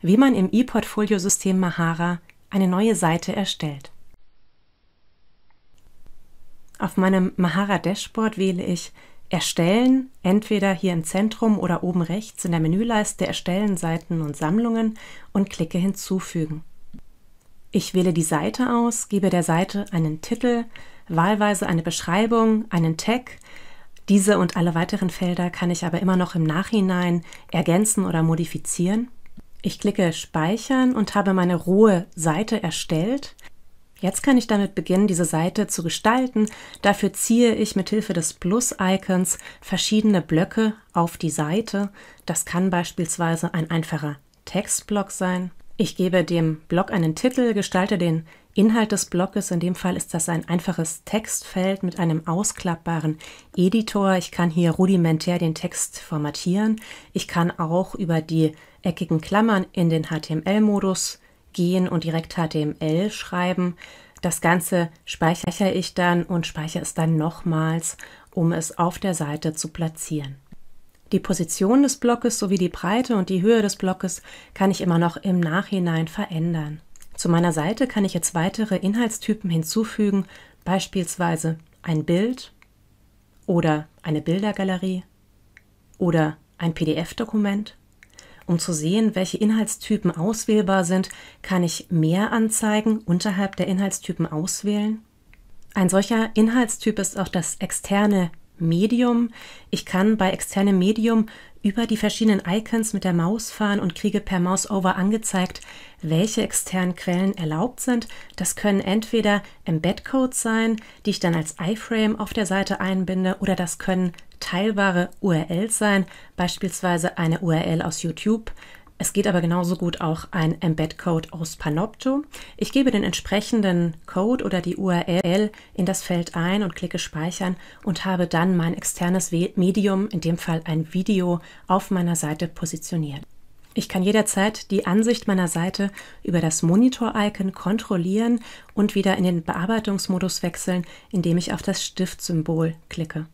wie man im ePortfolio-System Mahara eine neue Seite erstellt. Auf meinem Mahara Dashboard wähle ich Erstellen, entweder hier im Zentrum oder oben rechts in der Menüleiste Erstellen Seiten und Sammlungen und klicke Hinzufügen. Ich wähle die Seite aus, gebe der Seite einen Titel, wahlweise eine Beschreibung, einen Tag. Diese und alle weiteren Felder kann ich aber immer noch im Nachhinein ergänzen oder modifizieren. Ich klicke Speichern und habe meine rohe Seite erstellt. Jetzt kann ich damit beginnen, diese Seite zu gestalten. Dafür ziehe ich mit Hilfe des Plus-Icons verschiedene Blöcke auf die Seite. Das kann beispielsweise ein einfacher Textblock sein ich gebe dem Blog einen Titel, gestalte den Inhalt des Blogs. In dem Fall ist das ein einfaches Textfeld mit einem ausklappbaren Editor. Ich kann hier rudimentär den Text formatieren. Ich kann auch über die eckigen Klammern in den HTML-Modus gehen und direkt HTML schreiben. Das Ganze speichere ich dann und speichere es dann nochmals, um es auf der Seite zu platzieren. Die Position des Blockes sowie die Breite und die Höhe des Blockes kann ich immer noch im Nachhinein verändern. Zu meiner Seite kann ich jetzt weitere Inhaltstypen hinzufügen, beispielsweise ein Bild oder eine Bildergalerie oder ein PDF-Dokument. Um zu sehen, welche Inhaltstypen auswählbar sind, kann ich mehr Anzeigen unterhalb der Inhaltstypen auswählen. Ein solcher Inhaltstyp ist auch das externe Medium. Ich kann bei externem Medium über die verschiedenen Icons mit der Maus fahren und kriege per Mouseover angezeigt, welche externen Quellen erlaubt sind. Das können entweder Embed-Codes sein, die ich dann als iframe auf der Seite einbinde, oder das können teilbare URLs sein, beispielsweise eine URL aus YouTube, es geht aber genauso gut auch ein Embed-Code aus Panopto. Ich gebe den entsprechenden Code oder die URL in das Feld ein und klicke Speichern und habe dann mein externes Medium, in dem Fall ein Video, auf meiner Seite positioniert. Ich kann jederzeit die Ansicht meiner Seite über das Monitor-Icon kontrollieren und wieder in den Bearbeitungsmodus wechseln, indem ich auf das Stiftsymbol klicke.